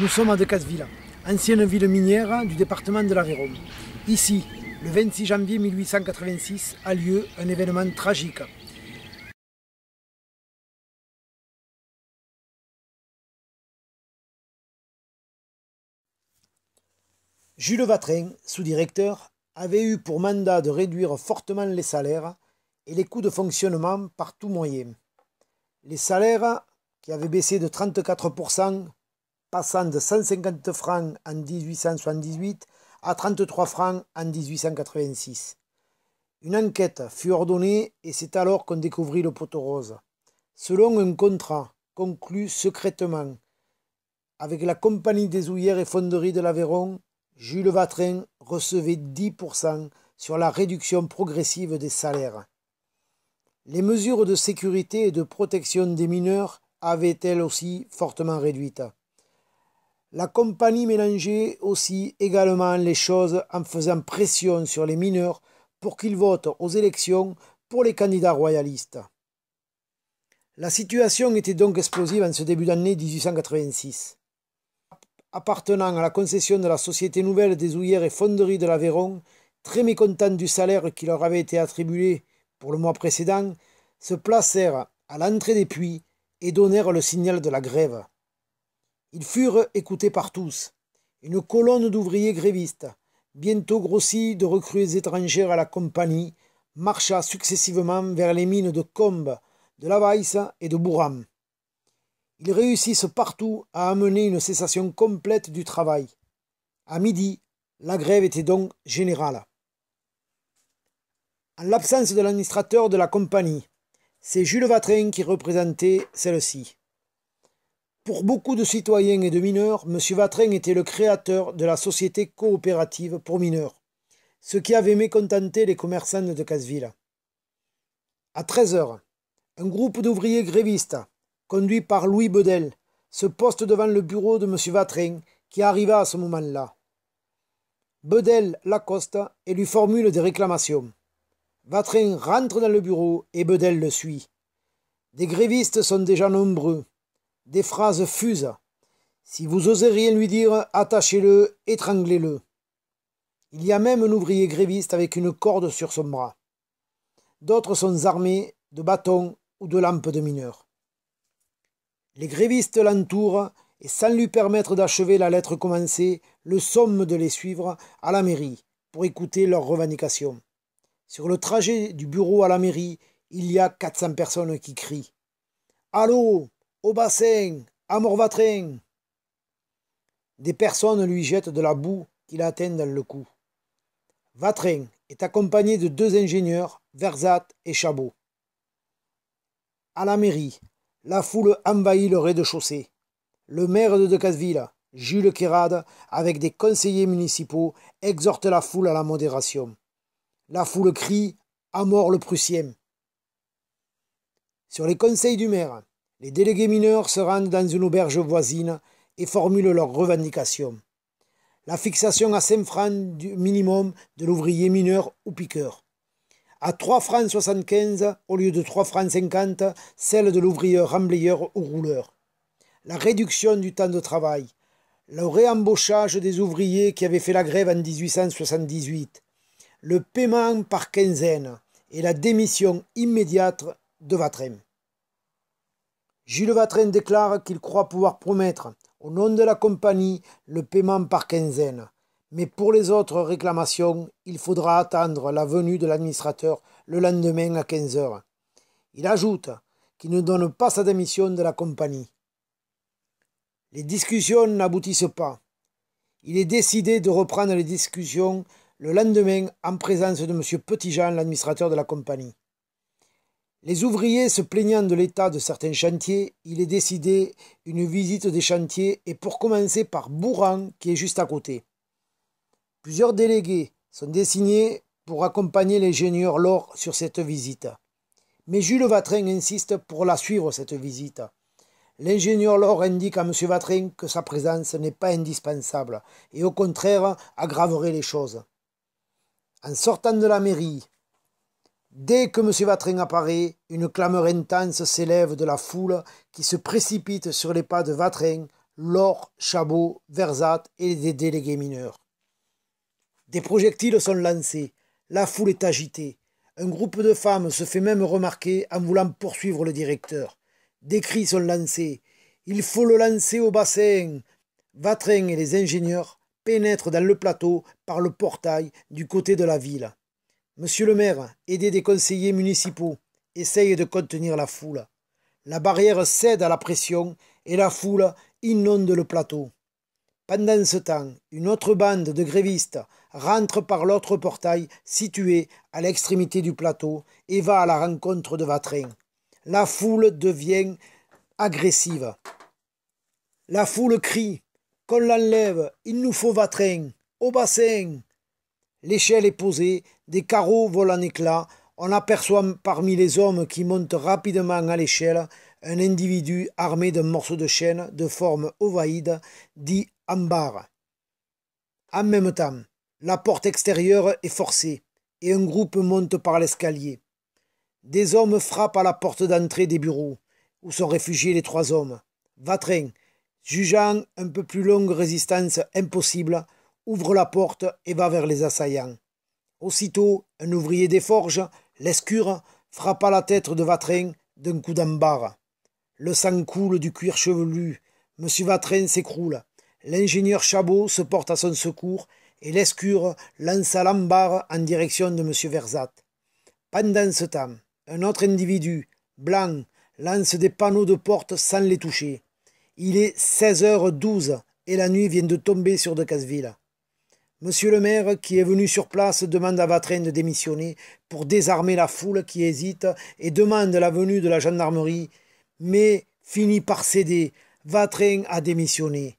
Nous sommes à Decazeville, ancienne ville minière du département de la l'Aveyron. Ici, le 26 janvier 1886, a lieu un événement tragique. Jules Vatrin, sous-directeur, avait eu pour mandat de réduire fortement les salaires et les coûts de fonctionnement par tout moyen. Les salaires, qui avaient baissé de 34% passant de 150 francs en 1878 à 33 francs en 1886. Une enquête fut ordonnée et c'est alors qu'on découvrit le poteau rose. Selon un contrat conclu secrètement avec la compagnie des houillères et fonderies de l'Aveyron, Jules Vatrin recevait 10% sur la réduction progressive des salaires. Les mesures de sécurité et de protection des mineurs avaient elles aussi fortement réduites. La compagnie mélangeait aussi également les choses en faisant pression sur les mineurs pour qu'ils votent aux élections pour les candidats royalistes. La situation était donc explosive en ce début d'année 1886. Appartenant à la concession de la Société Nouvelle des Houillères et Fonderies de l'Aveyron, très mécontents du salaire qui leur avait été attribué pour le mois précédent, se placèrent à l'entrée des puits et donnèrent le signal de la grève. Ils furent écoutés par tous. Une colonne d'ouvriers grévistes, bientôt grossie de recrues étrangères à la compagnie, marcha successivement vers les mines de Combes, de Lavaïs et de Bourham. Ils réussissent partout à amener une cessation complète du travail. À midi, la grève était donc générale. En l'absence de l'administrateur de la compagnie, c'est Jules Vatrin qui représentait celle-ci. Pour beaucoup de citoyens et de mineurs, M. Vatrin était le créateur de la société coopérative pour mineurs, ce qui avait mécontenté les commerçants de Casseville. À 13 heures, un groupe d'ouvriers grévistes, conduit par Louis Bedel, se poste devant le bureau de M. Vatrin, qui arriva à ce moment-là. Bedel l'accoste et lui formule des réclamations. Vatrin rentre dans le bureau et Bedel le suit. Des grévistes sont déjà nombreux des phrases fusent. Si vous osez rien lui dire, attachez-le, étranglez-le. Il y a même un ouvrier gréviste avec une corde sur son bras. D'autres sont armés de bâtons ou de lampes de mineurs. Les grévistes l'entourent et sans lui permettre d'achever la lettre commencée, le somme de les suivre à la mairie pour écouter leurs revendications. Sur le trajet du bureau à la mairie, il y a 400 personnes qui crient. Allô « Au bassin mort Vatrin. Des personnes lui jettent de la boue qui l'atteint dans le cou. Vatrin est accompagné de deux ingénieurs, Verzat et Chabot. À la mairie, la foule envahit le rez-de-chaussée. Le maire de Decazeville, Jules Quérade, avec des conseillers municipaux, exhorte la foule à la modération. La foule crie À mort le Prussien Sur les conseils du maire, les délégués mineurs se rendent dans une auberge voisine et formulent leurs revendications. La fixation à 5 francs du minimum de l'ouvrier mineur ou piqueur. À 3 francs 75 au lieu de 3 francs 50 celle de l'ouvrier remblayeur ou rouleur. La réduction du temps de travail. Le réembauchage des ouvriers qui avaient fait la grève en 1878. Le paiement par quinzaine et la démission immédiate de Vatrem. Jules Vatrin déclare qu'il croit pouvoir promettre, au nom de la compagnie, le paiement par quinzaine. Mais pour les autres réclamations, il faudra attendre la venue de l'administrateur le lendemain à 15h. Il ajoute qu'il ne donne pas sa démission de la compagnie. Les discussions n'aboutissent pas. Il est décidé de reprendre les discussions le lendemain en présence de M. Petitjean, l'administrateur de la compagnie. Les ouvriers se plaignant de l'état de certains chantiers, il est décidé une visite des chantiers et pour commencer par Bouran qui est juste à côté. Plusieurs délégués sont désignés pour accompagner l'ingénieur Laure sur cette visite. Mais Jules Vatrin insiste pour la suivre cette visite. L'ingénieur Laure indique à M. Vatrin que sa présence n'est pas indispensable et au contraire aggraverait les choses. En sortant de la mairie, Dès que M. Vatrain apparaît, une clameur intense s'élève de la foule qui se précipite sur les pas de Vatrain, Laure, Chabot, Versat et des délégués mineurs. Des projectiles sont lancés, la foule est agitée. Un groupe de femmes se fait même remarquer en voulant poursuivre le directeur. Des cris sont lancés. Il faut le lancer au bassin. Vatrain et les ingénieurs pénètrent dans le plateau par le portail du côté de la ville. Monsieur le maire, aidé des conseillers municipaux, essaye de contenir la foule. La barrière cède à la pression et la foule inonde le plateau. Pendant ce temps, une autre bande de grévistes rentre par l'autre portail situé à l'extrémité du plateau et va à la rencontre de Vatrin. La foule devient agressive. La foule crie Qu'on l'enlève, il nous faut Vatrin, au bassin L'échelle est posée, des carreaux volent en éclats. On aperçoit parmi les hommes qui montent rapidement à l'échelle un individu armé d'un morceau de chaîne de forme ovaïde, dit ambar. En même temps, la porte extérieure est forcée et un groupe monte par l'escalier. Des hommes frappent à la porte d'entrée des bureaux où sont réfugiés les trois hommes. Vatrin, jugeant un peu plus longue résistance impossible, ouvre la porte et va vers les assaillants. Aussitôt, un ouvrier des forges, l'escure, frappa la tête de Vatrain d'un coup d'ambar. Le sang coule du cuir chevelu. Monsieur Vatrain s'écroule. L'ingénieur Chabot se porte à son secours et l'escure lance à en direction de Monsieur Versat. Pendant ce temps, un autre individu, blanc, lance des panneaux de porte sans les toucher. Il est 16h12 et la nuit vient de tomber sur de Decazeville. Monsieur le maire, qui est venu sur place, demande à Vatrain de démissionner pour désarmer la foule qui hésite et demande la venue de la gendarmerie, mais finit par céder. Vatrain a démissionné.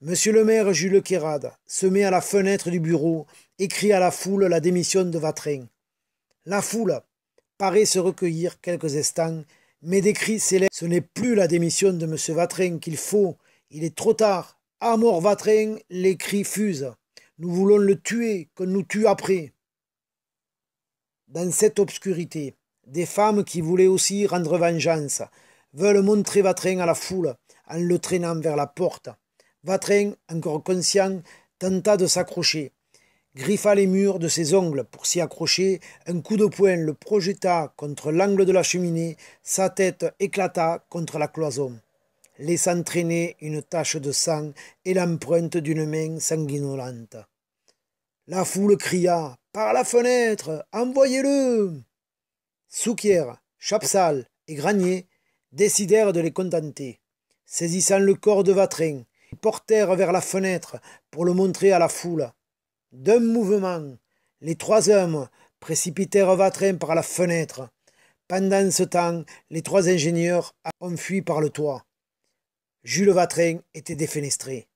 Monsieur le maire Jules Quérade se met à la fenêtre du bureau et crie à la foule la démission de Vatrain. La foule paraît se recueillir quelques instants, mais des cris s'élèvent. Ce n'est plus la démission de Monsieur Vatrain qu'il faut, il est trop tard. À mort Vatrin, les cris fusent. Nous voulons le tuer, qu'on nous tue après. Dans cette obscurité, des femmes qui voulaient aussi rendre vengeance veulent montrer Vatrin à la foule en le traînant vers la porte. Vatrin, encore conscient, tenta de s'accrocher, griffa les murs de ses ongles pour s'y accrocher, un coup de poing le projeta contre l'angle de la cheminée, sa tête éclata contre la cloison laissant traîner une tache de sang et l'empreinte d'une main sanguinolente. La foule cria Par la fenêtre Envoyez-le Souquier, Chapsal et Granier décidèrent de les contenter. Saisissant le corps de Vatrin, ils portèrent vers la fenêtre pour le montrer à la foule. D'un mouvement, les trois hommes précipitèrent Vatrin par la fenêtre. Pendant ce temps, les trois ingénieurs ont fui par le toit. Jules Vatrin était défenestré.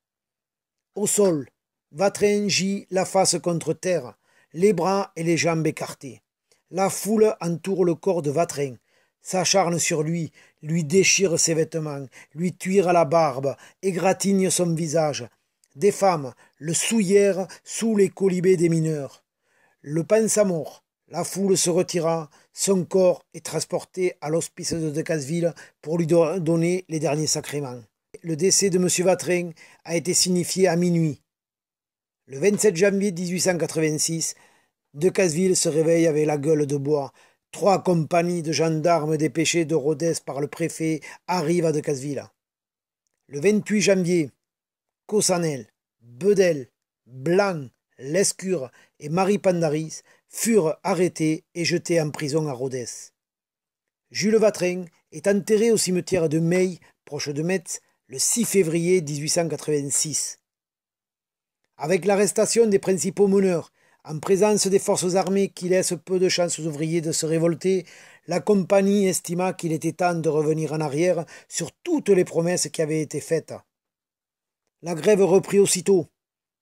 Au sol, Vatrin gît la face contre terre, les bras et les jambes écartés. La foule entoure le corps de Vatrin, s'acharne sur lui, lui déchire ses vêtements, lui tuire la barbe, égratigne son visage. Des femmes le souillèrent sous les colibés des mineurs. Le pince à mort, la foule se retira, son corps est transporté à l'hospice de Decazeville pour lui donner les derniers sacrements le décès de M. Vatrain a été signifié à minuit. Le 27 janvier 1886, De Decazeville se réveille avec la gueule de bois. Trois compagnies de gendarmes dépêchées de Rodez par le préfet arrivent à De Decazeville. Le 28 janvier, Cossanel, Bedel, Blanc, Lescure et Marie Pandaris furent arrêtés et jetés en prison à Rodez. Jules Vatrain est enterré au cimetière de Meille, proche de Metz, le 6 février 1886. Avec l'arrestation des principaux meneurs, en présence des forces armées qui laissent peu de chances aux ouvriers de se révolter, la compagnie estima qu'il était temps de revenir en arrière sur toutes les promesses qui avaient été faites. La grève reprit aussitôt.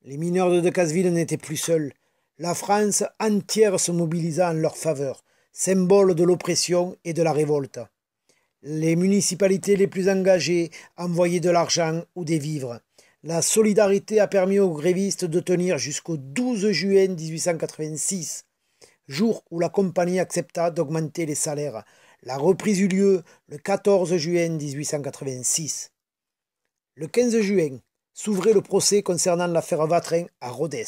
Les mineurs de Decazeville n'étaient plus seuls. La France entière se mobilisa en leur faveur, symbole de l'oppression et de la révolte. Les municipalités les plus engagées envoyaient de l'argent ou des vivres. La solidarité a permis aux grévistes de tenir jusqu'au 12 juin 1886, jour où la compagnie accepta d'augmenter les salaires. La reprise eut lieu le 14 juin 1886. Le 15 juin s'ouvrait le procès concernant l'affaire Vatrin à Rodez.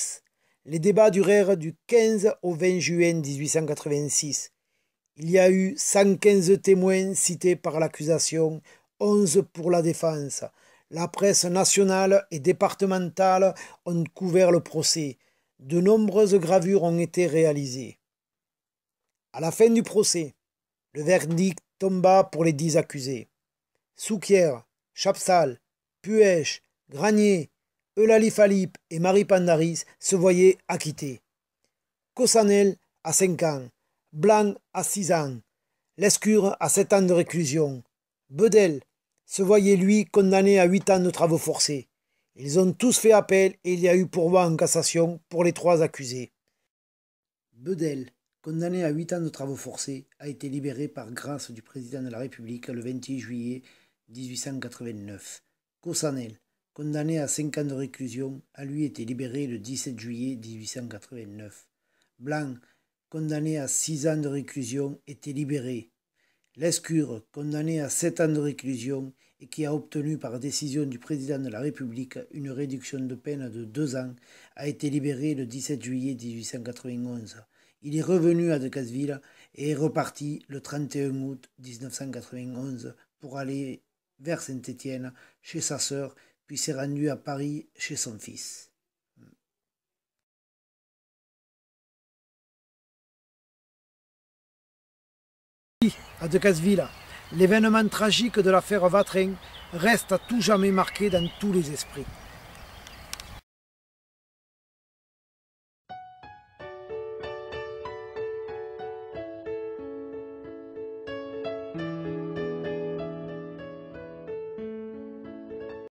Les débats durèrent du 15 au 20 juin 1886. Il y a eu 115 témoins cités par l'accusation, 11 pour la défense. La presse nationale et départementale ont couvert le procès. De nombreuses gravures ont été réalisées. À la fin du procès, le verdict tomba pour les dix accusés. Souquière, Chapsal, Puech, Granier, Eulalie Falip et Marie Pandaris se voyaient acquittés. Cossanel à cinq ans, Blanc a 6 ans, Lescure à 7 ans de réclusion. Bedel se voyait lui condamné à 8 ans de travaux forcés. Ils ont tous fait appel et il y a eu pourvoi en cassation pour les trois accusés. Bedel, condamné à 8 ans de travaux forcés, a été libéré par grâce du président de la République le 28 juillet 1889. Cossanel, condamné à 5 ans de réclusion, a lui été libéré le 17 juillet 1889. Blanc, condamné à six ans de réclusion, était libéré. Lescure, condamné à sept ans de réclusion et qui a obtenu par décision du président de la République une réduction de peine de deux ans, a été libéré le 17 juillet 1891. Il est revenu à Decazeville et est reparti le 31 août 1991 pour aller vers Saint-Étienne chez sa sœur, puis s'est rendu à Paris chez son fils. à Casseville, L'événement tragique de l'affaire Vatrin reste à tout jamais marqué dans tous les esprits.